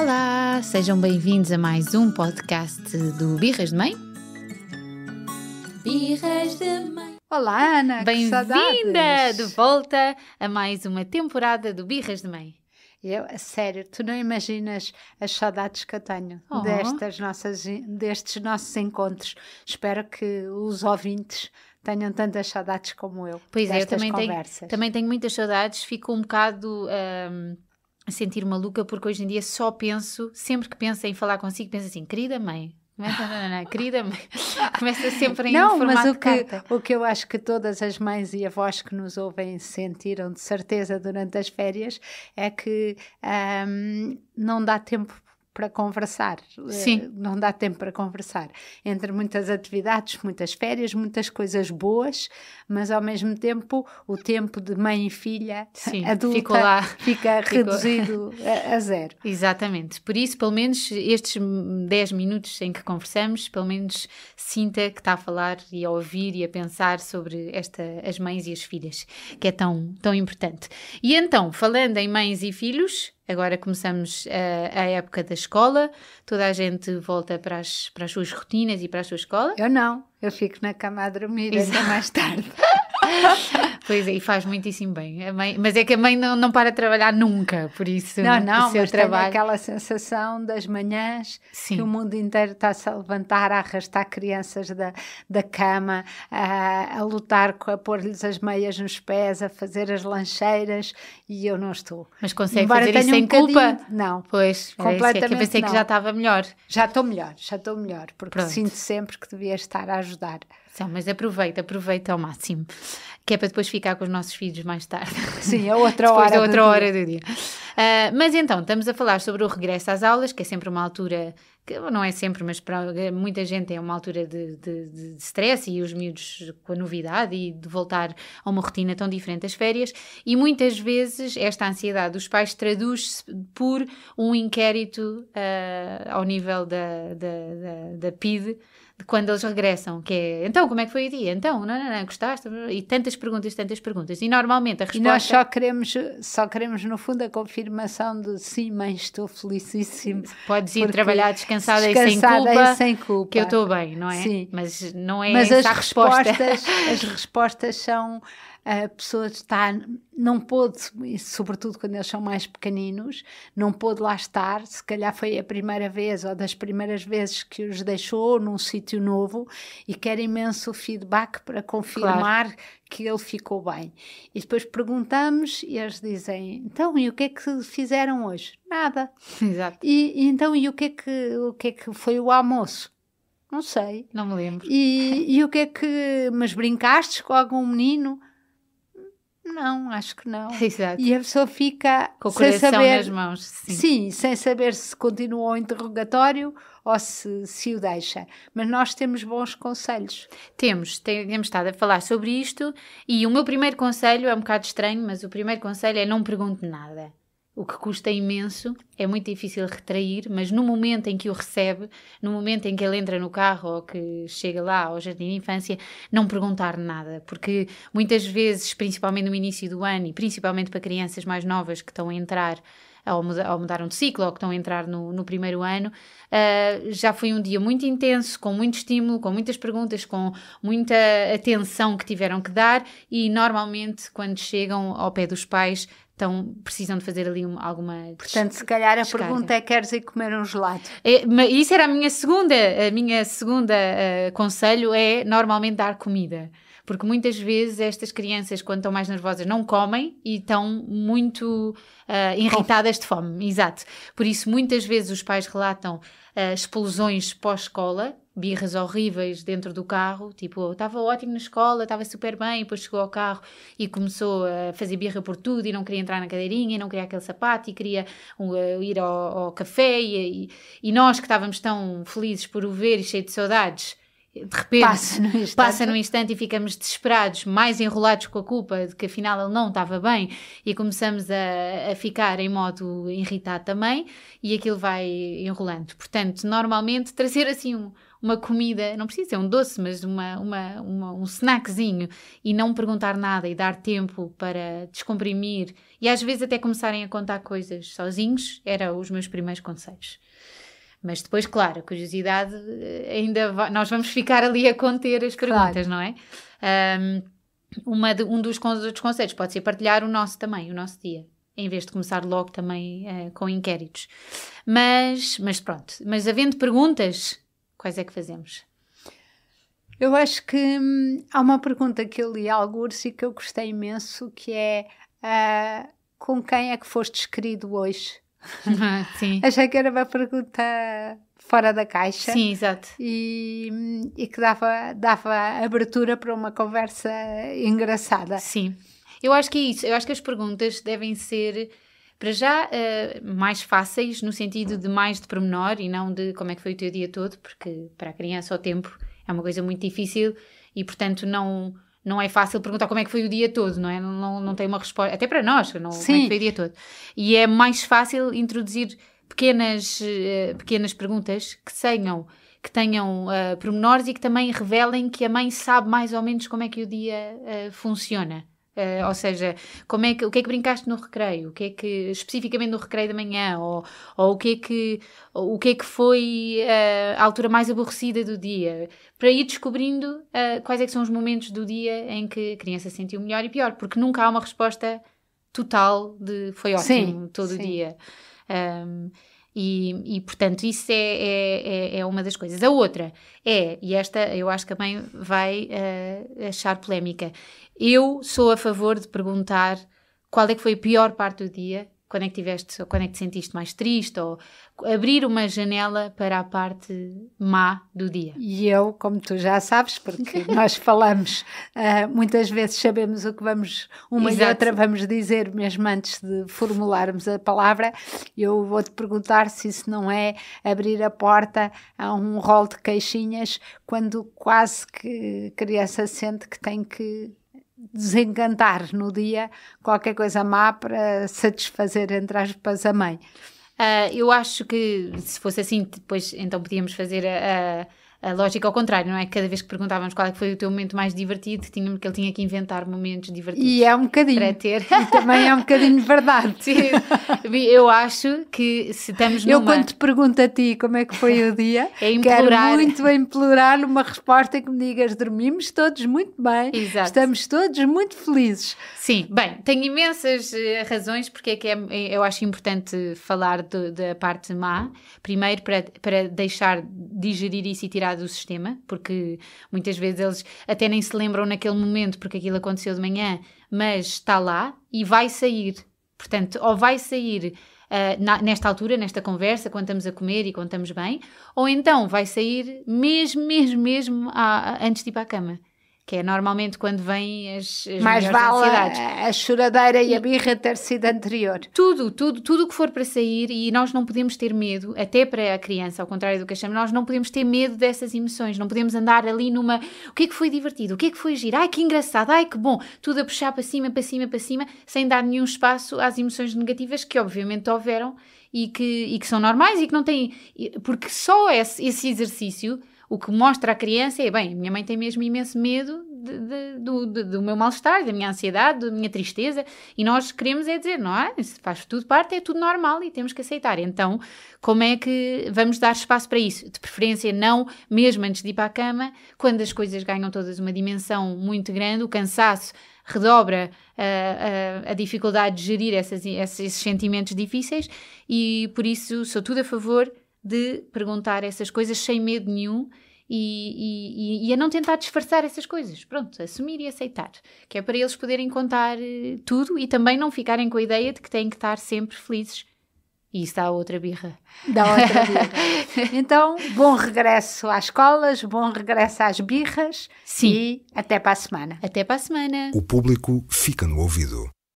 Olá, sejam bem-vindos a mais um podcast do Birras de Mãe. Birras de Mãe. Olá, Ana! Bem-vinda de volta a mais uma temporada do Birras de Mãe. Eu, a sério, tu não imaginas as saudades que eu tenho oh. destas nossas, destes nossos encontros. Espero que os ouvintes tenham tantas saudades como eu. Pois é, eu também conversas. tenho, também tenho muitas saudades. Fico um bocado. Um sentir maluca porque hoje em dia só penso, sempre que penso em falar consigo, penso assim, querida mãe, Começa, não, não, não, querida, começa sempre em não, mas o que, o que eu acho que todas as mães e avós que nos ouvem sentiram de certeza durante as férias é que um, não dá tempo para conversar. Sim. Eh, não dá tempo para conversar. Entre muitas atividades, muitas férias, muitas coisas boas, mas ao mesmo tempo o tempo de mãe e filha Sim, adulta lá, fica ficou. reduzido a, a, zero. Exatamente. Por isso, pelo menos estes 10 minutos em que conversamos, pelo menos sinta que está a falar e a ouvir e a pensar sobre esta, as mães e as filhas, que é tão, tão importante. E então, falando em mães e filhos, Agora começamos a, eh, a época da escola, toda a gente volta para as, para as suas rotinas e para a sua escola. Eu não, eu fico na cama a dormir Exato. até mais tarde. pois é, e faz muitíssimo bem. A mãe, mas é que a mãe não, não para de trabalhar nunca, por isso. Não, né, não, mas trabalho... tem aquela sensação das manhãs Sim. que o mundo inteiro está-se a levantar, a arrastar crianças da, da cama, a, a lutar, a pôr-lhes as meias nos pés, a fazer as lancheiras e eu não estou. Mas consegue Embora fazer isso um sem culpa? Não. Pois, completamente. É que eu pensei não. que já estava melhor. Já estou melhor, já estou melhor, porque Pronto. sinto sempre que devia estar a ajudar. Então, mas aproveita, aproveita ao máximo. Que é para depois ficar com os nossos filhos mais tarde. Sim, é outra depois hora. Depois é outra do hora dia. do dia. Uh, mas então, estamos a falar sobre o regresso às aulas, que é sempre uma altura que não é sempre, mas para muita gente é uma altura de, de, de, stress e os miúdos com a novidade e de voltar a uma rotina tão diferente das férias. E muitas vezes esta ansiedade dos pais traduz-se por um inquérito uh, ao nível da, da, da, da PIDE quando eles regressam, que é então, como é que foi o dia? Então, não, não, não, gostaste? E tantas perguntas, tantas perguntas. E normalmente a resposta. E nós só queremos, só queremos no fundo, a confirmação de sim, mãe, estou felicíssimo. Podes ir trabalhar descansada, descansada e, sem culpa, e sem culpa. Que eu estou bem, não é? Sim. Mas não é Mas essa as a resposta. respostas, as respostas são a pessoa está, não pôde, sobretudo quando eles são mais pequeninos, não pôde lá estar, se calhar foi a primeira vez ou das primeiras vezes que os deixou num sítio novo e quer imenso feedback para confirmar claro. que ele ficou bem. E depois perguntamos e eles dizem: então, e o que é que fizeram hoje? Nada. Exato. E, e então, e o que, é que, o que é que foi o almoço? Não sei. Não me lembro. E, e o que é que. Mas brincaste com algum menino? Não, acho que não. Exato. E a pessoa fica com o sem saber, nas mãos. Sim. sim, sem saber se continua o interrogatório ou se, se o deixa. Mas nós temos bons conselhos. Temos, temos estado a falar sobre isto e o meu primeiro conselho é um bocado estranho, mas o primeiro conselho é não pergunte nada o que custa imenso, é muito difícil retrair, mas no momento em que o recebe, no momento em que ele entra no carro ou que chega lá ao jardim de infância, não perguntar nada, porque muitas vezes, principalmente no início do ano e principalmente para crianças mais novas que estão a entrar ao, mudar um de ciclo ou que estão a entrar no, no primeiro ano, uh, já foi um dia muito intenso, com muito estímulo, com muitas perguntas, com muita atenção que tiveram que dar e normalmente quando chegam ao pé dos pais então precisam de fazer ali uma, alguma. Portanto, se calhar a descarga. pergunta é: queres ir comer um gelado? É, mas isso era a minha segunda, a minha segunda uh, conselho é normalmente dar comida. Porque muitas vezes estas crianças, quando estão mais nervosas, não comem e estão muito uh, irritadas de fome. Exato. Por isso, muitas vezes os pais relatam uh, explosões pós-escola, birras horríveis dentro do carro, tipo, estava ótimo na escola, estava super bem, depois chegou ao carro e começou a fazer birra por tudo e não queria entrar na cadeirinha, e não queria aquele sapato e queria uh, ir ao, ao café e, e, nós que estávamos tão felizes por o ver e cheio de saudades, de repente passa no instante. passa instante e ficamos desesperados, mais enrolados com a culpa de que afinal ele não estava bem e começamos a, a ficar em modo irritado também e aquilo vai enrolando. Portanto, normalmente trazer assim um, uma comida, não precisa ser um doce, mas uma, uma, uma, um snackzinho e não perguntar nada e dar tempo para descomprimir e às vezes até começarem a contar coisas sozinhos, eram os meus primeiros conselhos. Mas depois, claro, a curiosidade eh, ainda vai, nós vamos ficar ali a conter as perguntas, claro. não é? Um, de, um dos outros conceitos pode ser partilhar o nosso também, o nosso dia em vez de começar logo também uh, com inquéritos. Mas, mas pronto, mas havendo perguntas, quais é que fazemos? Eu acho que hum, há uma pergunta que eu li a e que eu gostei imenso, que é uh, com quem é que foste querido hoje? É? sim. Achei que era uma pergunta fora da caixa. Sim, exato. E, e que dava, dava abertura para uma conversa engraçada. Sim. Eu acho que é isso. Eu acho que as perguntas devem ser para já uh, mais fáceis, no sentido de mais de pormenor e não de como é que foi o teu dia todo, porque para a criança o tempo é uma coisa muito difícil e, portanto, não não é fácil perguntar como é que foi o dia todo, não é? Não, não, não tem uma resposta, até para nós, não, como é que foi o dia todo. E é mais fácil introduzir pequenas, uh, pequenas perguntas que tenham, que tenham uh, pormenores e que também revelem que a mãe sabe mais ou menos como é que o dia uh, funciona. Uh, ou seja, como é que, o que é que brincaste no recreio? O que é que, especificamente no recreio da manhã? Ou, ou o, que é que, o que é que foi uh, a altura mais aborrecida do dia? Para ir descobrindo uh, quais é que são os momentos do dia em que a criança se sentiu melhor e pior, porque nunca há uma resposta total de foi ótimo sim, todo sim. o dia. Um, e, e portanto, isso é, é, é, é, uma das coisas. A outra é, e esta eu acho que também vai uh, achar polémica, eu sou a favor de perguntar qual é que foi a pior parte do dia quando é que tiveste, ou quando é que te sentiste mais triste, ou abrir uma janela para a parte má do dia. E eu, como tu já sabes, porque nós falamos, uh, muitas vezes sabemos o que vamos, uma Exato. e outra vamos dizer, mesmo antes de formularmos a palavra, eu vou-te perguntar se isso não é abrir a porta a um rol de queixinhas, quando quase que a criança sente que tem que desencantar no dia qualquer coisa má para satisfazer, entre aspas, a mãe. Uh, eu acho que se fosse assim, depois então podíamos fazer a, a a lógica ao é contrário, não é? Cada vez que perguntávamos qual é que foi o teu momento mais divertido, tinha que ele tinha que inventar momentos divertidos. E é um bocadinho. Para ter. E também é um bocadinho verdade. Sim. Eu acho que se estamos numa... Eu quando te pergunto a ti como é que foi o dia, é implorar. quero muito implorar uma resposta que me digas dormimos todos muito bem, Exato. estamos todos muito felizes. Sim, bem, tenho imensas eh, razões porque é que é, é, eu acho importante falar do, da parte má, primeiro para, para deixar digerir isso e tirar do sistema, porque muitas vezes eles até nem se lembram naquele momento porque aquilo aconteceu de manhã, mas está lá e vai sair. Portanto, ou vai sair Uh, na, nesta altura, nesta conversa, quando estamos a comer e quando estamos bem, ou então vai sair mesmo, mesmo, mesmo a, ah, a, antes de ir para a cama que é normalmente quando vêm as, as Mais vale ansiedades. A, a choradeira e, e, a birra ter sido anterior. Tudo, tudo, tudo o que for para sair e nós não podemos ter medo, até para a criança, ao contrário do que achamos, nós não podemos ter medo dessas emoções, não podemos andar ali numa o que é que foi divertido, o que é que foi giro, ai que engraçado, ai que bom, tudo a puxar para cima, para cima, para cima, sem dar nenhum espaço às emoções negativas que obviamente houveram e que, e que são normais e que não têm, porque só esse, esse exercício o que mostra à criança é, bem, minha mãe tem mesmo imenso medo de, de, do, do meu mal-estar, da minha ansiedade, da minha tristeza, e nós queremos é dizer, não é? Isso faz tudo parte, é tudo normal e temos que aceitar. Então, como é que vamos dar espaço para isso? De preferência, não, mesmo antes de ir para a cama, quando as coisas ganham todas uma dimensão muito grande, o cansaço redobra uh, uh, a dificuldade de gerir essas, esses sentimentos difíceis, e por isso sou tudo a favor de perguntar essas coisas sem medo nenhum e, e, e, a não tentar disfarçar essas coisas. Pronto, assumir e aceitar. Que é para eles poderem contar eh, tudo e também não ficarem com a ideia de que têm que estar sempre felizes. E isso dá outra birra. Dá outra birra. então, bom regresso às escolas, bom regresso às birras Sim. e até para a semana. Até para a semana. O público fica no ouvido.